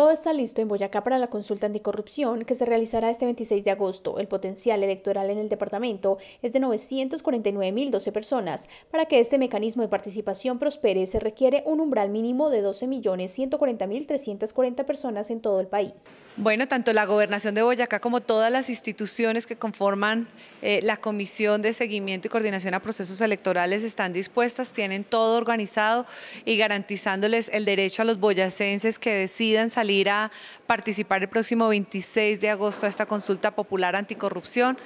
Todo está listo en Boyacá para la consulta anticorrupción que se realizará este 26 de agosto. El potencial electoral en el departamento es de 949.012 personas. Para que este mecanismo de participación prospere se requiere un umbral mínimo de 12.140.340 personas en todo el país. Bueno, tanto la gobernación de Boyacá como todas las instituciones que conforman eh, la Comisión de Seguimiento y Coordinación a Procesos Electorales están dispuestas, tienen todo organizado y garantizándoles el derecho a los boyacenses que decidan salir a participar el próximo 26 de agosto a esta consulta popular anticorrupción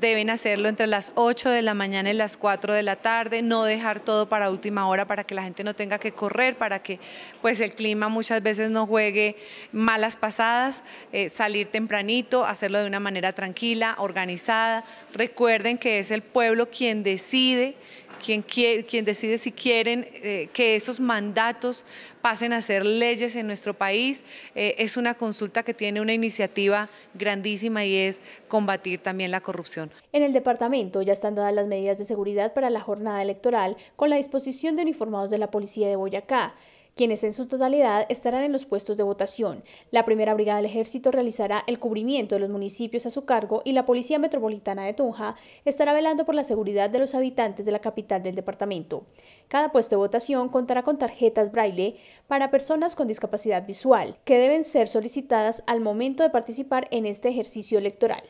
deben hacerlo entre las 8 de la mañana y las 4 de la tarde, no dejar todo para última hora para que la gente no tenga que correr, para que pues el clima muchas veces no juegue malas pasadas, eh, salir tempranito, hacerlo de una manera tranquila, organizada. Recuerden que es el pueblo quien decide quien, decide si quieren eh, que esos mandatos pasen a ser leyes en nuestro país. Eh, es una consulta que tiene una iniciativa grandísima y es combatir también la corrupción. En el departamento ya están dadas las medidas de seguridad para la jornada electoral con la disposición de uniformados de la Policía de Boyacá quienes en su totalidad estarán en los puestos de votación. La primera brigada del ejército realizará el cubrimiento de los municipios a su cargo y la Policía Metropolitana de Tunja estará velando por la seguridad de los habitantes de la capital del departamento. Cada puesto de votación contará con tarjetas braille para personas con discapacidad visual, que deben ser solicitadas al momento de participar en este ejercicio electoral.